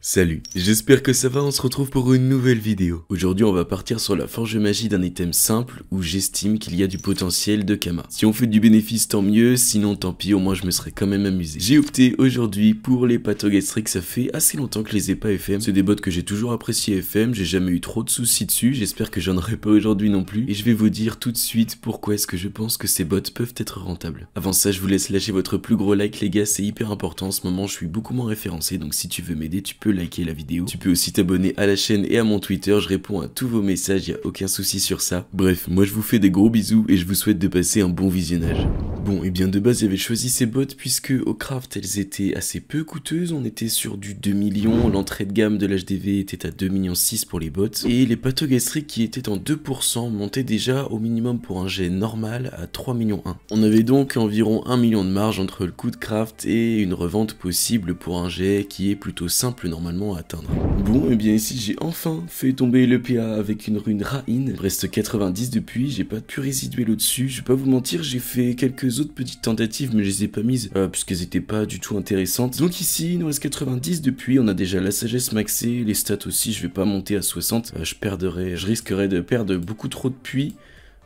Salut, j'espère que ça va, on se retrouve pour une nouvelle vidéo. Aujourd'hui on va partir sur la forge magie d'un item simple où j'estime qu'il y a du potentiel de Kama. Si on fait du bénéfice tant mieux, sinon tant pis, au moins je me serais quand même amusé. J'ai opté aujourd'hui pour les pathogastriques, ça fait assez longtemps que je les ai pas FM. C'est des bots que j'ai toujours apprécié FM, j'ai jamais eu trop de soucis dessus, j'espère que j'en aurai pas aujourd'hui non plus. Et je vais vous dire tout de suite pourquoi est-ce que je pense que ces bots peuvent être rentables. Avant ça je vous laisse lâcher votre plus gros like les gars, c'est hyper important, en ce moment je suis beaucoup moins référencé, donc si tu veux m'aider tu peux peux liker la vidéo. Tu peux aussi t'abonner à la chaîne et à mon Twitter, je réponds à tous vos messages, y a aucun souci sur ça. Bref, moi je vous fais des gros bisous et je vous souhaite de passer un bon visionnage. Bon, et eh bien de base j'avais choisi ces bottes puisque au craft elles étaient assez peu coûteuses, on était sur du 2 millions, l'entrée de gamme de l'HDV était à 2 millions 6 pour les bottes, et les gastriques qui étaient en 2% montaient déjà au minimum pour un jet normal à 3 millions 1. On avait donc environ 1 million de marge entre le coût de craft et une revente possible pour un jet qui est plutôt simple normal atteindre. Bon, et eh bien ici j'ai enfin fait tomber le PA avec une rune Rain. Reste 90 depuis, j'ai pas pu résiduer le dessus Je vais pas vous mentir, j'ai fait quelques autres petites tentatives, mais je les ai pas mises, parce euh, puisqu'elles étaient pas du tout intéressantes. Donc ici, il nous reste 90 depuis, on a déjà la sagesse maxée, les stats aussi, je vais pas monter à 60. Euh, je perdrai, je risquerais de perdre beaucoup trop de puits.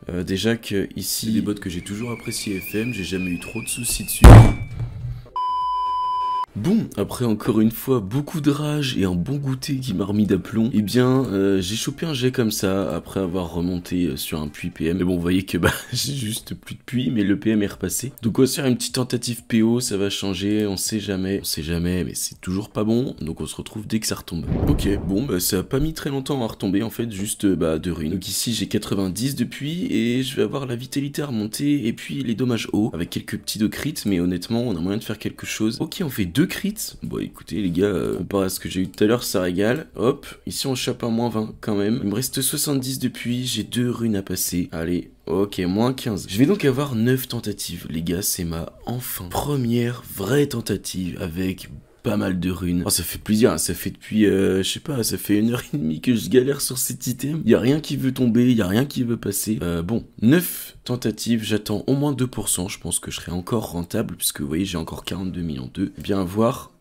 Euh, déjà que ici, les bottes que j'ai toujours apprécié FM, j'ai jamais eu trop de soucis dessus. Bon, après encore une fois beaucoup de rage et un bon goûter qui m'a remis d'aplomb, eh bien euh, j'ai chopé un jet comme ça après avoir remonté euh, sur un puits PM. Mais bon, vous voyez que bah j'ai juste plus de puits, mais le PM est repassé. Donc on va se faire une petite tentative PO, ça va changer, on sait jamais, on sait jamais, mais c'est toujours pas bon. Donc on se retrouve dès que ça retombe. Ok, bon bah ça a pas mis très longtemps à retomber en fait, juste euh, bah de ruines. Donc ici j'ai 90 de puits et je vais avoir la vitalité à remonter et puis les dommages hauts avec quelques petits de mais honnêtement on a moyen de faire quelque chose. Ok, on fait deux deux crits. Bon, écoutez, les gars, euh, comparé à ce que j'ai eu tout à l'heure, ça régale. Hop, ici on chope à moins 20 quand même. Il me reste 70 depuis, j'ai deux runes à passer. Allez, Ok, moins 15. Je vais donc avoir 9 tentatives. Les gars, c'est ma enfin première vraie tentative avec pas mal de runes. Oh, ça fait plaisir, hein. ça fait depuis, euh, je sais pas, ça fait une heure et demie que je galère sur cet item. Y a rien qui veut tomber, y a rien qui veut passer. Euh, bon, 9 tentatives, j'attends au moins 2%, je pense que je serai encore rentable, puisque vous voyez, j'ai encore 42 millions deux. Bien voir.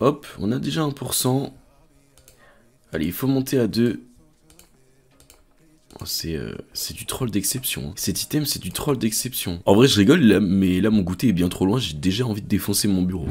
Hop, on a déjà 1%. Allez, il faut monter à 2. Euh, c'est du troll d'exception. Hein. Cet item, c'est du troll d'exception. En vrai, je rigole, là, mais là, mon goûter est bien trop loin, j'ai déjà envie de défoncer mon bureau.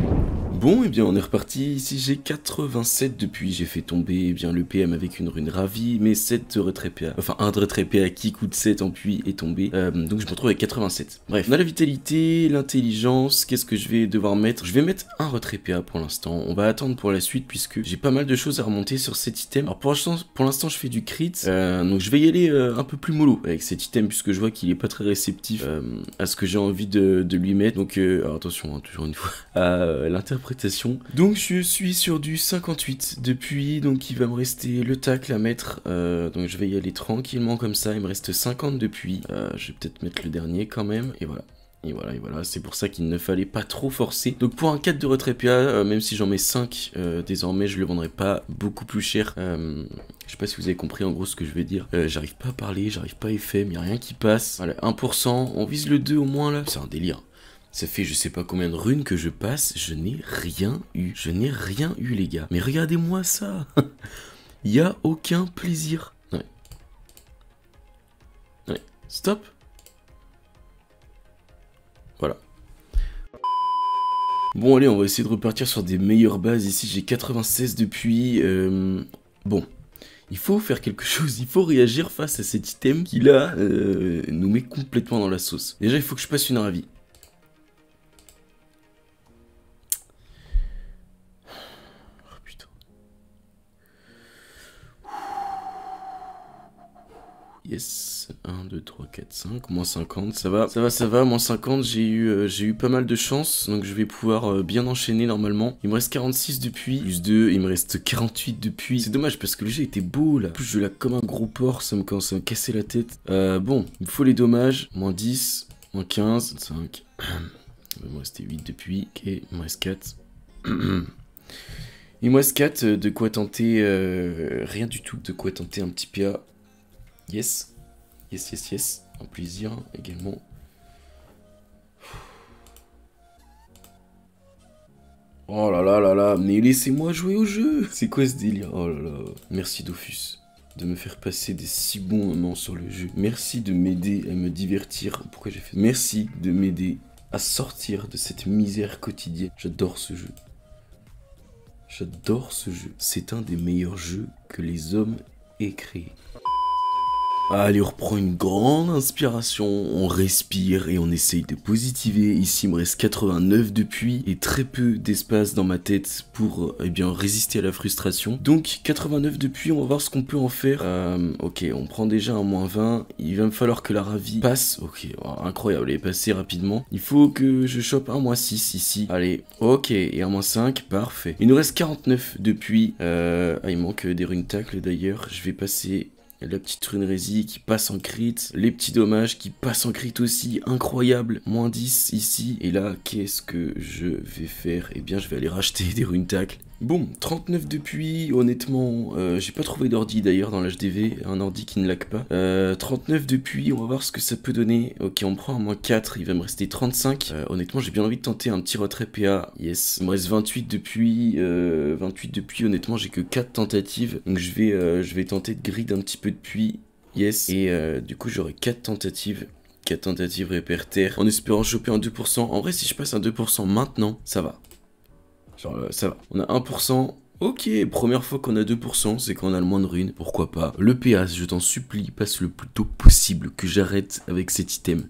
Bon, et eh bien, on est reparti. Ici, j'ai 87 depuis. J'ai fait tomber eh bien le PM avec une rune ravie, mais 7 retrait PA. Enfin, un de retrait PA qui coûte 7 en puis est tombé. Euh, donc, je me retrouve avec 87. Bref, on a la vitalité, l'intelligence. Qu'est-ce que je vais devoir mettre Je vais mettre un retrait PA pour l'instant. On va attendre pour la suite puisque j'ai pas mal de choses à remonter sur cet item. Alors, pour l'instant, je fais du crit. Euh, donc, je vais y aller. Euh, un peu plus mollo avec cet item puisque je vois qu'il est pas très réceptif euh, à ce que j'ai envie de, lui mettre. Donc euh, attention, hein, toujours une fois, à l'interprétation. Donc je suis sur du 58 depuis, donc il va me rester le tacle à mettre. donc je vais y aller tranquillement comme ça, il me reste 50 depuis. je vais peut-être mettre le dernier quand même, et voilà. Et voilà, et voilà, c'est pour ça qu'il ne fallait pas trop forcer. Donc pour un 4 de retrait PA, euh, même si j'en mets 5, euh, désormais je le vendrai pas beaucoup plus cher. Je euh, je sais pas si vous avez compris en gros ce que je vais dire. j'arrive pas à parler, j'arrive pas à FM, n'y a rien qui passe. Voilà, 1%, on vise le 2 au moins là. C'est un délire. Ça fait je sais pas combien de runes que je passe, je n'ai rien eu. Je n'ai rien eu les gars. Mais regardez-moi ça Il y a aucun plaisir. Ouais. Stop Bon, allez, on va essayer de repartir sur des meilleures bases. Ici, j'ai 96 depuis. Euh, bon. Il faut faire quelque chose, il faut réagir face à cet item qui là euh, nous met complètement dans la sauce. Déjà il faut que je passe une ravie. Yes, 1, 2, 3, 4, 5, moins 50, ça va, ça va, ça va, moins 50, euh, j'ai eu, pas mal de chance, donc je vais pouvoir euh, bien enchaîner normalement. Il me reste 46 depuis, plus 2, il me reste 48 depuis. C'est dommage parce que le jeu était beau là, plus je l'ai comme un gros porc, ça me commence à casser la tête. Euh, bon, il me faut les dommages, moins 10, moins 15, 5, il me reste 8 depuis, ok, il me reste 4. Il me reste 4, de quoi tenter rien du tout, de quoi tenter un petit PA. Yes. Yes, yes, yes. Un plaisir également. Oh là là là là, mais laissez-moi jouer au jeu C'est quoi ce délire Oh là là. Merci Dofus de me faire passer des si bons moments sur le jeu. Merci de m'aider à me divertir. Pourquoi j'ai fait ça Merci de m'aider à sortir de cette misère quotidienne. J'adore ce jeu. J'adore ce jeu. C'est un des meilleurs jeux que les hommes aient créé. Allez, on reprend une grande inspiration, on respire et on essaye de positiver. Ici, il me reste 89 depuis et très peu d'espace dans ma tête pour eh bien résister à la frustration. Donc 89 depuis, on va voir ce qu'on peut en faire. Euh, ok, on prend déjà un moins 20. Il va me falloir que la ravie passe. Ok, oh, incroyable, elle est passée rapidement. Il faut que je chope un moins 6 ici. Allez, ok, et un moins 5, parfait. Il nous reste 49 depuis. Euh, ah, il manque des runes tacles d'ailleurs. Je vais passer la petite résie qui passe en crit. Les petits dommages qui passent en crit aussi. Incroyable. Moins 10 ici. Et là, qu'est-ce que je vais faire Eh bien, je vais aller racheter des runes Bon, 39 depuis, honnêtement, euh, j'ai pas trouvé d'ordi d'ailleurs dans l'HDV, un ordi qui ne lag pas. Euh, 39 depuis, on va voir ce que ça peut donner. Ok, on prend un moins 4, il va me rester 35. Euh, honnêtement, j'ai bien envie de tenter un petit retrait PA, yes. Il me reste 28 depuis, 28 euh, depuis, honnêtement, j'ai que 4 tentatives. Donc je vais, je vais tenter de grid un petit peu depuis, yes. Et du coup, j'aurai 4 tentatives. 4 tentatives répertaires en espérant choper un 2%. En vrai, si je passe un 2% maintenant, ça va. Genre, euh, ça va. On a 1%. Ok, première fois qu'on a 2%, c'est qu'on a le moins de runes, pourquoi pas. Le PS, je t'en supplie, passe le plus tôt possible que j'arrête avec cet item.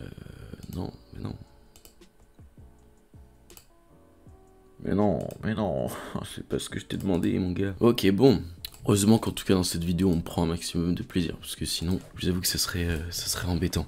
Euh, non, mais non. Mais non, mais non, c'est pas ce que je t'ai demandé, mon gars. Ok, bon, Heureusement qu'en tout cas dans cette vidéo on prend un maximum de plaisir parce que sinon je vous avoue que ça serait, ça euh, serait embêtant.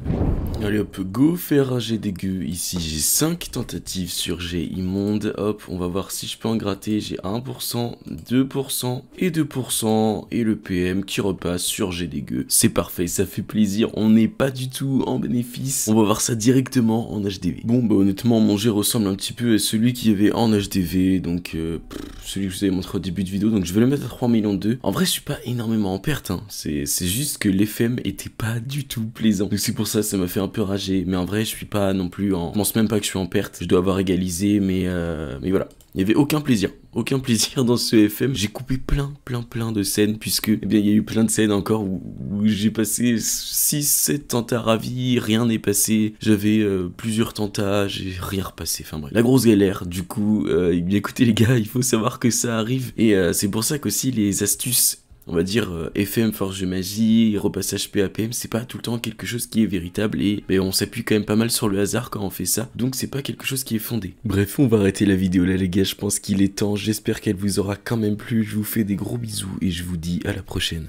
Allez hop, go faire un G dégueu. Ici j'ai 5 tentatives sur G immonde. Hop, on va voir si je peux en gratter. J'ai 1%, 2% et 2% et le PM qui repasse sur G dégueu. C'est parfait, ça fait plaisir. On n'est pas du tout en bénéfice. On va voir ça directement en HDV. Bon bah honnêtement mon G ressemble un petit peu à celui qu'il y avait en HDV. Donc euh, celui que je vous avais montré au début de vidéo. Donc je vais le mettre à 3 millions 2. En vrai, je suis pas énormément en perte. Hein. C'est juste que l'FM était pas du tout plaisant. Donc c'est pour ça que ça m'a fait un peu rager. Mais en vrai, je suis pas non plus en... Je pense même pas que je suis en perte. Je dois avoir égalisé, mais, euh... mais voilà. Il n'y avait aucun plaisir, aucun plaisir dans ce FM. J'ai coupé plein, plein, plein de scènes, puisque, eh bien, il y a eu plein de scènes encore où, j'ai passé 6, 7 tentats ravis, rien n'est passé. J'avais euh, plusieurs tentats, j'ai rien repassé. Enfin bref, la grosse galère, du coup, euh, eh écoutez les gars, il faut savoir que ça arrive. Et euh, c'est pour ça qu'aussi les astuces on va dire, euh, FM, Forge de magie, repassage PAPM, c'est pas tout le temps quelque chose qui est véritable et mais on s'appuie quand même pas mal sur le hasard quand on fait ça, donc c'est pas quelque chose qui est fondé. Bref, on va arrêter la vidéo là les gars, je pense qu'il est temps, j'espère qu'elle vous aura quand même plu, je vous fais des gros bisous et je vous dis à la prochaine.